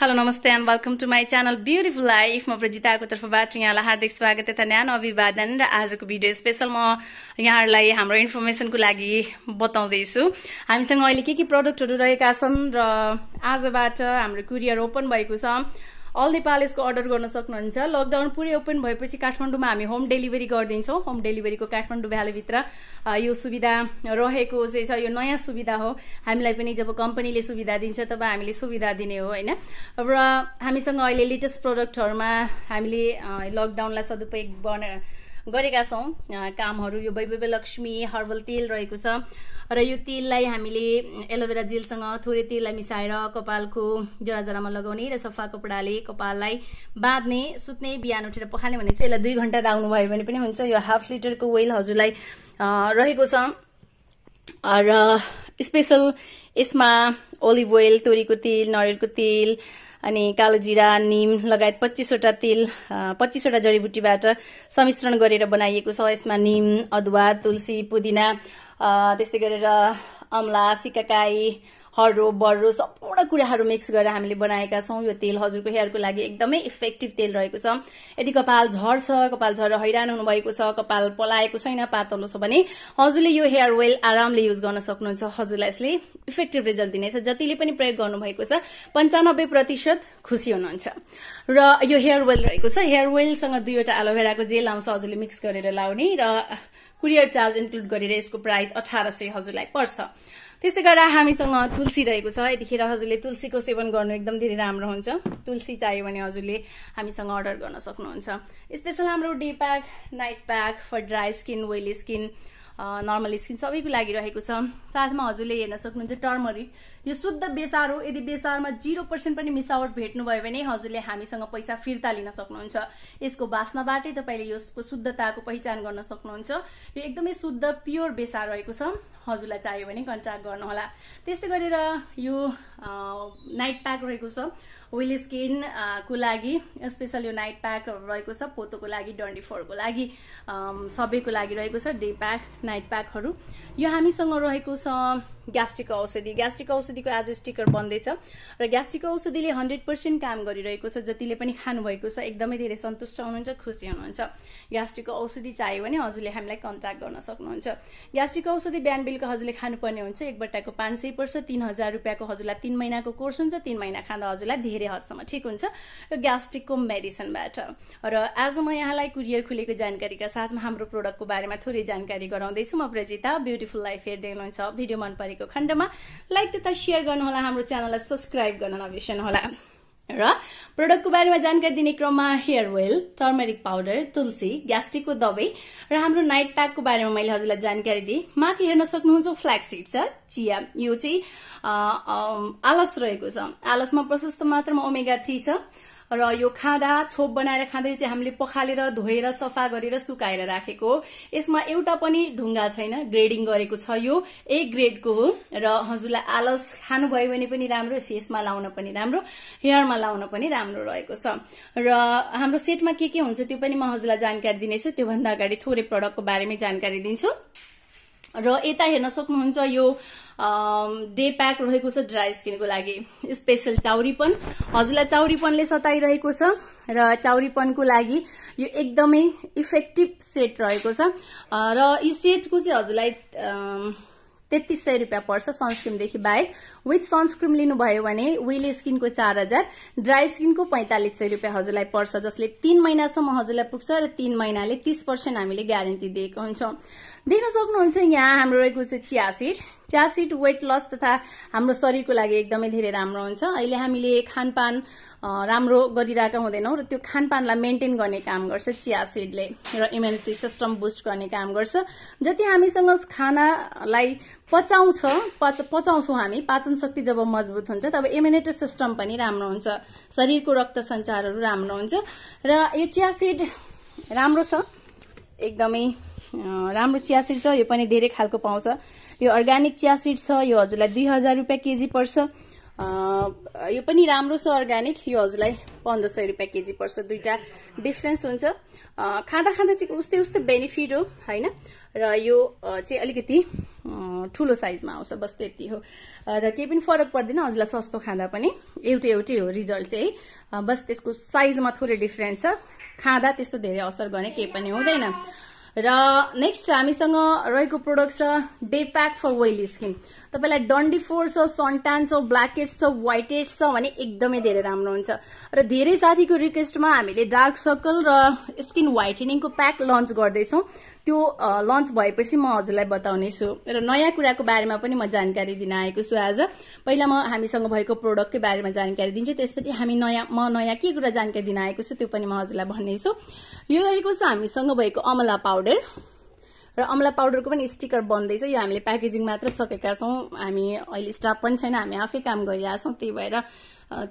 hello नमस्ते and welcome to my channel beautiful life म प्रजिताको तर्फबाट यहाँलाई हार्दिक स्वागत तथा न्यानो अभिवादन र आजको भिडियो स्पेसल म यहाँहरूलाई हाम्रो इन्फर्मेसनको लागि बताउँदैछु हामीसँग अहिले के के प्रडक्टहरू रहेका छन् र आजबाट हाम्रो कुरियर ओपन भएको छ अल नेपाल अर्डर गर्न सक्नुहुन्छ लकडाउन पुरै ओपन भएपछि काठमाडौँमा हामी होम डेलिभरी गरिदिन्छौँ होम डेलिभरीको काठमाडौँ भ्यालीभित्र यो सुविधा रहेको चाहिँ छ यो नयाँ सुविधा हो हामीलाई पनि जब कम्पनीले सुविधा दिन्छ तब हामीले सुविधा दिने हो होइन र हामीसँग अहिले लेटेस्ट प्रडक्टहरूमा हामीले लकडाउनलाई सदुपयोग बना गरेका छौँ कामहरू यो वैभव लक्ष्मी हर्बल तेल रहेको छ र यो तेललाई हामीले एलोभेरा जेलसँग थोरै तेललाई मिसाएर कपालको जरा जरामा लगाउने र सफा कपडाले कपाललाई बाँध्ने सुत्ने बिहान उठेर पखाल्ने भने चाहिँ यसलाई दुई घन्टा भयो भने पनि हुन्छ यो हाफ लिटरको वेल हजुरलाई रहेको छ र स्पेसल यसमा ओलिभ ओइल तोरीको तेल नरिवलको तेल अनि कालो जिरा निम लगायत पच्चिसवटा तेल पच्चिसवटा जडीबुटीबाट सम्मिश्रण गरेर बनाइएको छ यसमा निम अदुवा तुलसी पुदिना त्यस्तै गरेर अमला सिकाकाई हरो बर्रो सम्पूर्ण कुराहरू मिक्स गरेर हामीले बनाएका छौँ यो तेल हजुरको हेयरको लागि एकदमै इफेक्टिभ तेल रहेको छ यदि कपाल झर्छ कपाल झरेर हैरान हुनुभएको छ कपाल पलाएको छैन पातलो छ भने हजुरले यो हेयर ओइल आरामले युज गर्न सक्नुहुन्छ हजुरलाई यसले इफेक्टिभ रिजल्ट दिनेछ जतिले पनि प्रयोग गर्नुभएको छ पन्चानब्बे प्रतिशत खुसी हुनुहुन्छ र यो हेयर ओइल रहेको छ हेयर ओइलसँग दुईवटा एलोभेराको जेल आउँछ हजुरले मिक्स गरेर लाउने र कुरियर चार्ज इन्क्लुड गरेर यसको प्राइस अठार सय हजुरलाई पर्छ त्यस्तै गरेर हामीसँग तुलसी रहेको छ यतिखेर हजुरले तुलसीको सेवन गर्नु एकदम धेरै राम्रो हुन्छ तुलसी चाहियो भने हजुरले हामीसँग अर्डर गर्न सक्नुहुन्छ स्पेसल हाम्रो day pack night pack for dry skin well skin normal skin सबैको लागि रहेको छ साथमा हजुरले हेर्न सक्नुहुन्छ टर्मरिक यो शुद्ध बेसार हो यदि बेसारमा जिरो पर्सेन्ट पनि मिसावट भेट्नुभयो भने हजुरले हामीसँग पैसा फिर्ता लिन सक्नुहुन्छ यसको बाँच्नबाटै तपाईँले यसको शुद्धताको पहिचान गर्न सक्नुहुन्छ यो एकदमै शुद्ध प्योर बेसार रहेको छ हजुरलाई चाहियो भने कन्ट्याक्ट गर्नुहोला त्यस्तै गरेर यो नाइट प्याक रहेको छ विल स्किनको लागि स्पेसल यो नाइट प्याक रहेको छ पोतोको लागि डन्डी फोरको लागि सबैको लागि रहेको छ डे प्याक नाइट प्याकहरू यो हामीसँग रहेको छ ग्यास्ट्रिक औषधि ग्यास्ट्रिक औषधिको आज स्टिकर बन्दैछ र ग्यास्ट्रिक औषधिले हन्ड्रेड पर्सेन्ट काम गरिरहेको छ जतिले पनि खानुभएको छ एकदमै धेरै सन्तुष्ट हुनुहुन्छ खुसी हुनुहुन्छ ग्यास्ट्रिकको औषधि चाहियो भने हजुरले हामीलाई कन्ट्याक्ट गर्न सक्नुहुन्छ ग्यास्ट्रिक औषधि बिहान बेलुका हजुरले खानुपर्ने हुन्छ एकबट्टाको पाँच सय पर्छ तिन हजार रुपियाँको हजुरलाई तिन महिनाको कोर्स हुन्छ तिन महिना खाँदा हजुरलाई धेरै हदसम्म ठिक हुन्छ यो ग्यास्ट्रिकको मेडिसिनबाट र आज म यहाँलाई कुरियर खुलेको जानकारीका साथमा हाम्रो प्रोडक्टको बारेमा थोरै जानकारी गराउँदैछु म प्रजिता ब्युटिफुल लाइफ हेर्दै हुनुहुन्छ भिडियो मन परेको गरेको खण्डमा लाइक तथा सेयर गर्नुहोला हाम्रो च्यानललाई सब्सक्राइब गर्न नबिर्सनुहोला र प्रडक्टको बारेमा जानकारी दिने क्रममा हेयर ओइल टर्मेरिक पाउडर तुलसी ग्यास्ट्रिकको दबाई र हाम्रो नाइट प्याकको बारेमा मैले हजुरलाई जानकारी दिएँ माथि हेर्न सक्नुहुन्छ फ्ल्याक्सिड छ चिया यो चाहिँ आलस रहेको छ आलसमा प्रशस्त मात्रामा ओमेगा थ्री छ र यो खाँदा छोप बनाएर खाँदै चाहिँ हामीले पखालेर धोएर सफा गरेर सुकाएर राखेको यसमा एउटा पनि ढुङ्गा छैन ग्रेडिङ गरेको छ यो ए ग्रेडको हो र हजुरलाई आलस खानुभयो भने पनि राम्रो फेसमा लाउन पनि राम्रो हेयरमा लाउन पनि राम्रो रहेको छ र हाम्रो सेटमा के के हुन्छ त्यो पनि म हजुरलाई जानकारी दिनेछु त्योभन्दा अगाडि थोरै प्रडक्टको बारेमा जानकारी दिन्छु र यता हेर्न सक्नुहुन्छ यो डे प्याक रहेको छ ड्राई स्किनको लागि स्पेसल चाउरीपन हजुरलाई चाउरीपनले सताइरहेको छ र चाउरीपनको लागि यो एकदमै इफेक्टिभ सेट रहेको छ र यो सेटको चाहिँ हजुरलाई तेत्तिस सय रुपियाँ पर्छ सनस्क्रिमदेखि बाहेक विथ सनस्क्रिम लिनुभयो भने विली स्किनको चार हजार ड्राई स्किनको पैंतालिस सय रुपियाँ हजुरलाई पर्छ जसले तीन महिनासम्म हजुरलाई पुग्छ र तीन महिनाले तीस पर्सेन्ट हामीले ग्यारेन्टी दिएको हुन्छौँ देख्न सक्नुहुन्छ यहाँ हाम्रो रहेको चाहिँ चियासिड सिड वेट लस तथा हाम्रो शरीरको लागि एकदमै धेरै राम्रो हुन्छ अहिले हामीले खानपान राम्रो गरिरहेका हुँदैनौँ र त्यो खानपानलाई मेन्टेन गर्ने काम गर्छ चियासिडले र इम्युनिटी सिस्टम बुस्ट गर्ने काम गर्छ जति हामीसँग खानालाई पचाउँछ पच पचाउँछौँ हामी पाचन शक्ति जब मजबुत हुन्छ तब इम्युनिटी सिस्टम पनि राम्रो हुन्छ शरीरको रक्त सञ्चारहरू राम्रो हुन्छ र यो चियासिड राम्रो छ एकदमै राम्रो चिया सिड छ यो पनि धेरै खालको पाउँछ यो अर्ग्यानिक चिया सिड छ यो हजुरलाई दुई हजार रुपियाँ केजी पर्छ यो पनि राम्रो छ अर्ग्यानिक यो हजुरलाई पन्ध्र सय रुपियाँ केजी पर्छ दुइटा डिफ्रेन्स हुन्छ खाँदा खाँदा चाहिँ उस्तै उस्तै बेनिफिट हो होइन र यो चाहिँ अलिकति ठुलो साइजमा आउँछ बस त्यति हो र केही पनि फरक पर्दैन हजुरलाई सस्तो खाँदा पनि एउटै एउटै हो रिजल्ट चाहिँ बस त्यसको साइजमा थोरै डिफ्रेन्स छ खाँदा त्यस्तो धेरै असर गर्ने केही पनि हुँदैन र नेक्स्ट हामीसँग रहेको प्रोडक्ट छ day pack for oily skin तपाईँलाई डन्डी फोर छ सन्टान छ ब्ल्याक हेड्स छ व्हाइट हेड्स छ भने एकदमै धेरै राम्रो हुन्छ र धेरै साथीको रिक्वेस्टमा हामीले डार्क सर्कल र स्किन व्हाइटेनिङको प्याक लन्च गर्दैछौँ त्यो लन्च भएपछि म हजुरलाई बताउनेछु र नयाँ कुराको बारेमा पनि म जानकारी दिन आएको छु आज पहिला म हामीसँग भएको प्रोडक्टकै बारेमा जानकारी दिन्छु त्यसपछि हामी नयाँ म नयाँ के कुरा जानकारी दिन आएको छु त्यो पनि म हजुरलाई भन्नेछु यो रहेको छ हामीसँग भएको अमला पाउडर र अमला पाउडरको पनि स्टिकर बन्दैछ यो हामीले प्याकेजिङ मात्र सकेका छौँ हामी अहिले स्टाफ पनि छैन हामी आफै काम गरिरहेछौँ त्यही भएर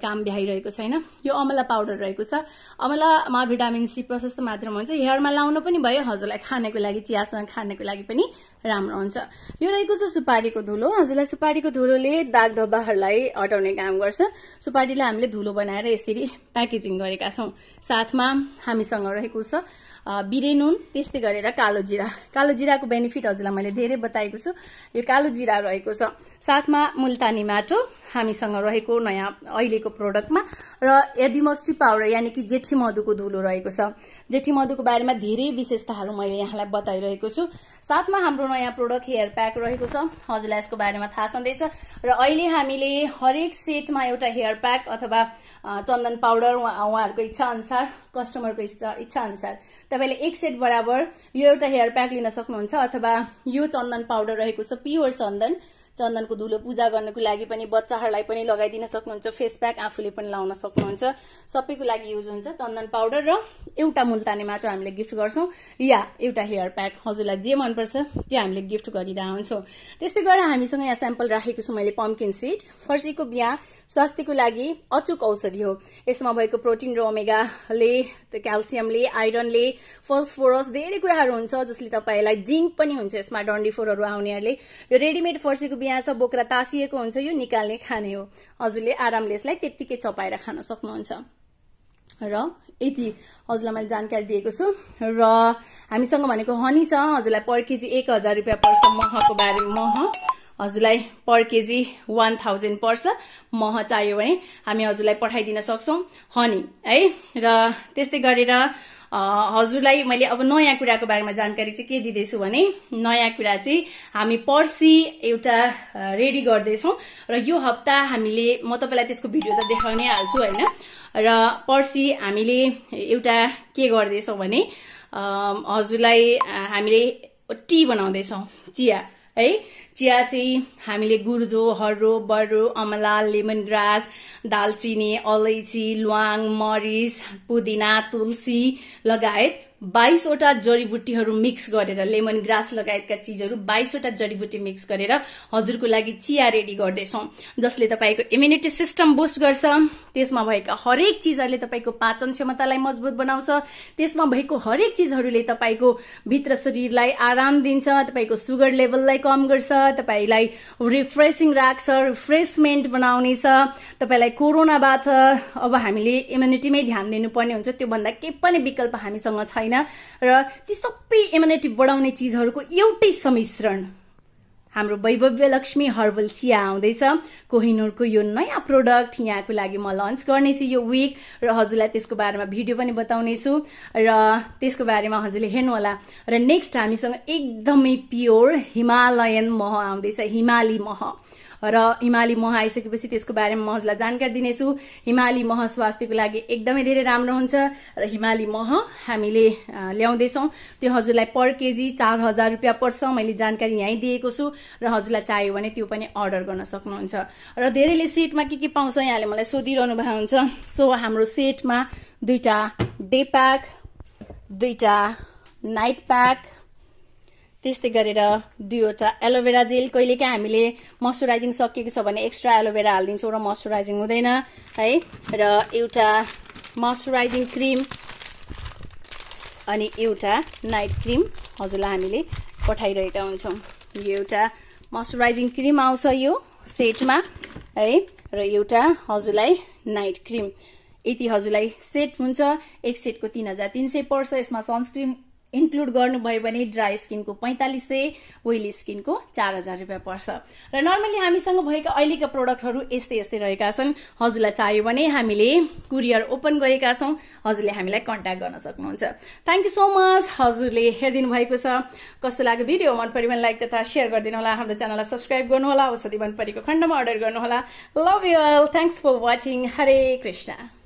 काम भ्याइरहेको छैन यो अमला पाउडर रहेको छ अमलामा भिटामिन सी प्रशस्त मात्रामा हुन्छ हेयरमा लाउन पनि भयो हजुरलाई खानेको लागि चियासँग खानेको लागि पनि राम्रो हुन्छ यो रहेको छ सुपारीको धुलो हजुरलाई सुपारीको धुलोले दाग धब्बाहरूलाई हटाउने काम गर्छ सुपारीलाई हामीले धुलो बनाएर यसरी प्याकेजिङ गरेका छौँ साथमा हामीसँग रहेको छ बिरे नुन त्यस्तै गरेर कालो जिरा कालो जिराको बेनिफिट हजुरलाई मैले धेरै बताएको छु यो कालो जिरा रहेको छ साथमा मुल्तानी माटो हामीसँग रहेको नयाँ अहिलेको प्रोडक्टमा र एडिमस्ट्री पाउडर यानि कि जेठी मधुको धुलो रहेको छ जेठी मधुको बारेमा धेरै विशेषताहरू मैले यहाँलाई बताइरहेको छु साथमा हाम्रो नयाँ प्रोडक्ट हेयर प्याक रहेको छ हजुरलाई यसको बारेमा थाहा छँदैछ र अहिले हामीले हरेक सेटमा एउटा हेयर प्याक अथवा चन्दन पाउडर उहाँहरूको इच्छा अनुसार कस्टमरको इच्छा इच्छा अनुसार तपाईँले एक सेट बराबर यो एउटा हेयर प्याक लिन सक्नुहुन्छ अथवा यो चन्दन पाउडर रहेको छ प्योर चन्दन चन्दनको धुलो पूजा गर्नको लागि पनि बच्चाहरूलाई पनि लगाइदिन सक्नुहुन्छ फेस प्याक आफूले पनि लाउन सक्नुहुन्छ सबैको लागि युज हुन्छ चन्दन पाउडर र एउटा मुल्ताने माटो हामीले गिफ्ट गर्छौँ या एउटा हेयर प्याक हजुरलाई जे मनपर्छ त्यो हामीले गिफ्ट गरिरहन्छौँ हुन्छौँ त्यस्तै गरेर हामीसँग यहाँ स्याम्पल राखेको छु मैले पम्पकिन सिड फर्सीको बिहा स्वास्थ्यको लागि अचुक औषधि हो यसमा भएको प्रोटिन र ओमेगाले क्याल्सियमले आइरनले फसफोरस धेरै कुराहरू हुन्छ जसले तपाईँलाई जिङ्क पनि हुन्छ यसमा डन्डी फोरहरू आउनेहरूले यो रेडिमेड फर्सीको बिहा यहाँ छ बोक्रा तासिएको हुन्छ यो निकाल्ने खाने हो हजुरले आरामले यसलाई त्यत्तिकै चपाएर खान सक्नुहुन्छ र यति हजुरलाई मैले जानकारी दिएको छु र हामीसँग भनेको हनी छ हजुरलाई पर केजी एक हजार रुपियाँ पर्छ महको बारे मह हजुरलाई पर केजी वान थाउजन्ड पर्छ मह चाहियो भने हामी हजुरलाई पठाइदिन सक्छौँ हनी है र त्यस्तै गरेर हजुरलाई मैले अब नयाँ कुराको बारेमा जानकारी चाहिँ के दिँदैछु भने नयाँ कुरा चाहिँ हामी पर्सी एउटा रेडी गर्दैछौँ र यो हप्ता हामीले म तपाईँलाई त्यसको भिडियो त देखाउनै हाल्छु होइन र पर्सि हामीले एउटा के गर्दैछौँ भने हजुरलाई हामीले टी बनाउँदैछौँ चिया है चिया चाहिँ हामीले गुर्जो हर्रो बर्रो अमला लेमन ग्रास दालचिनी अलैँची ल्वाङ मरिच पुदिना तुलसी लगायत बाइसवटा जडीबुटीहरू मिक्स गरेर लेमन ग्रास लगायतका चिजहरू बाइसवटा जडीबुटी मिक्स गरेर हजुरको लागि चिया रेडी गर्दैछौँ जसले तपाईँको इम्युनिटी सिस्टम बुस्ट गर्छ त्यसमा भएका हरेक चिजहरूले तपाईँको पाचन क्षमतालाई मजबुत बनाउँछ त्यसमा भएको हरेक चिजहरूले तपाईँको भित्र शरीरलाई आराम दिन्छ तपाईँको सुगर लेभललाई कम गर्छ तपाईँलाई रिफ्रेसिङ राख्छ रिफ्रेसमेन्ट बनाउनेछ तपाईँलाई कोरोनाबाट अब हामीले इम्युनिटीमै ध्यान दिनुपर्ने हुन्छ त्योभन्दा केही पनि विकल्प हामीसँग छैन र ती सबै इम्युनिटी बढाउने चिजहरूको एउटै सम्मिश्रण हाम्रो वैभव्य लक्ष्मी हर्बल चिया आउँदैछ कोहिनुरको यो नयाँ प्रोडक्ट यहाँको लागि म लन्च गर्नेछु यो विक र हजुरलाई त्यसको बारेमा भिडियो पनि बताउनेछु र त्यसको बारेमा हजुरले हेर्नुहोला र नेक्स्ट हामीसँग एकदमै प्योर हिमालयन मह आउँदैछ हिमाली मह र हिमाली मह आइसकेपछि त्यसको बारेमा म हजुरलाई जानकारी दिनेछु हिमाली मह स्वास्थ्यको लागि एकदमै धेरै राम्रो हुन्छ र हिमाली मह हामीले ल्याउँदैछौँ त्यो हजुरलाई पर केजी चार हजार रुपियाँ पर्छ मैले जानकारी यहीँ दिएको छु र हजुरलाई चाहियो भने त्यो पनि अर्डर गर्न सक्नुहुन्छ र धेरैले सेटमा के के पाउँछ यहाँले मलाई सोधिरहनु भएको हुन्छ सो हाम्रो सेटमा दुईवटा डे प्याक दुईवटा नाइट प्याक त्यस्तै गरेर दुईवटा एलोभेरा जेल कहिलेकाहीँ हामीले मोइस्चराइजिङ सकिएको छ भने एक्स्ट्रा एलोभेरा हालिदिन्छौँ र मोइस्चराइजिङ हुँदैन है र एउटा मोइस्चराइजिङ क्रिम अनि एउटा नाइट क्रिम हजुरलाई हामीले पठाइरहेका हुन्छौँ यो एउटा मोइस्चराइजिङ क्रिम आउँछ यो सेटमा है र एउटा हजुरलाई नाइट क्रिम यति हजुरलाई सेट हुन्छ एक सेटको तिन हजार तिन सय पर्छ यसमा सनस्क्रिन इन्क्लुड गर्नुभयो भने ड्राई स्किनको पैँतालिस सय ओइली स्किनको चार हजार रुपियाँ पर्छ र नर्मली हामीसँग भएका अहिलेका प्रडक्टहरू यस्तै यस्तै रहेका छन् हजुरलाई चाहियो भने हामीले कुरियर ओपन गरेका छौँ हजुरले हामीलाई कन्ट्याक्ट गर्न सक्नुहुन्छ थ्याङ्क यू सो मच हजुरले हेरिदिनु भएको छ कस्तो लाग्यो भिडियो मन पऱ्यो भने लाइक तथा सेयर गरिदिनु होला हाम्रो च्यानललाई सब्सक्राइब गर्नुहोला औषधि मन परेको खण्डमा अर्डर गर्नुहोला love you all thanks for watching Hare Krishna